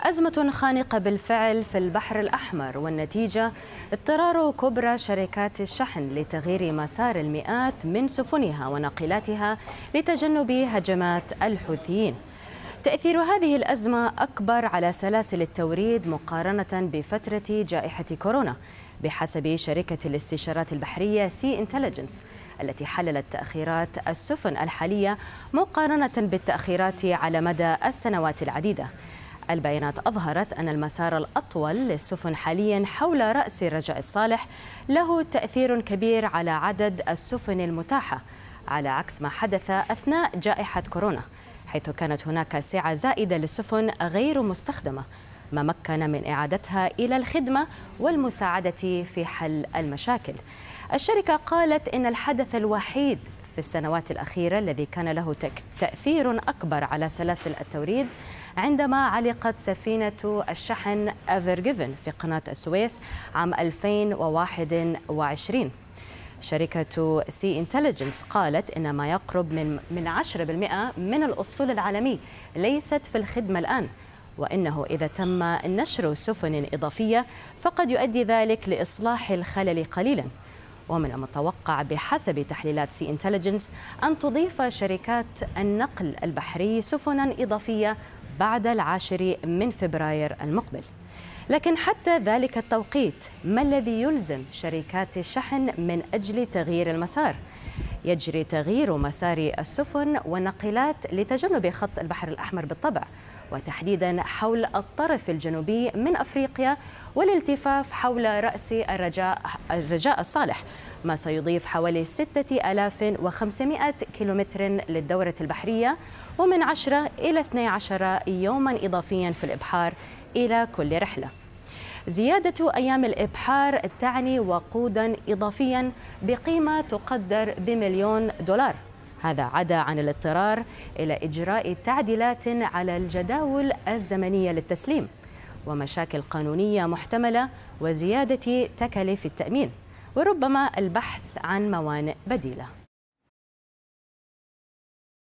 أزمة خانقة بالفعل في البحر الأحمر والنتيجة اضطرار كبرى شركات الشحن لتغيير مسار المئات من سفنها وناقلاتها لتجنب هجمات الحوثيين تأثير هذه الأزمة أكبر على سلاسل التوريد مقارنة بفترة جائحة كورونا بحسب شركة الاستشارات البحرية سي انتليجنس التي حللت تأخيرات السفن الحالية مقارنة بالتأخيرات على مدى السنوات العديدة البيانات أظهرت أن المسار الأطول للسفن حاليا حول رأس الرجاء الصالح له تأثير كبير على عدد السفن المتاحة على عكس ما حدث أثناء جائحة كورونا حيث كانت هناك سعة زائدة للسفن غير مستخدمة ما مكن من إعادتها إلى الخدمة والمساعدة في حل المشاكل الشركة قالت إن الحدث الوحيد في السنوات الأخيرة الذي كان له تأثير أكبر على سلاسل التوريد عندما علقت سفينة الشحن جيفن في قناة السويس عام 2021 شركة سي انتليجنس قالت إن ما يقرب من من 10% من الأسطول العالمي ليست في الخدمة الآن وانه اذا تم نشر سفن اضافيه فقد يؤدي ذلك لاصلاح الخلل قليلا ومن المتوقع بحسب تحليلات سي انتليجنس أن تضيف شركات النقل البحري سفنا إضافية بعد العاشر من فبراير المقبل لكن حتى ذلك التوقيت ما الذي يلزم شركات الشحن من أجل تغيير المسار؟ يجري تغيير مسار السفن والنقلات لتجنب خط البحر الأحمر بالطبع وتحديدا حول الطرف الجنوبي من افريقيا والالتفاف حول راس الرجاء الرجاء الصالح ما سيضيف حوالي 6500 كيلومتر للدوره البحريه ومن 10 الى 12 يوما اضافيا في الابحار الى كل رحله زيادة أيام الإبحار تعني وقودا إضافيا بقيمة تقدر بمليون دولار هذا عدا عن الاضطرار إلى إجراء تعديلات على الجداول الزمنية للتسليم ومشاكل قانونية محتملة وزيادة تكاليف التأمين وربما البحث عن موانئ بديله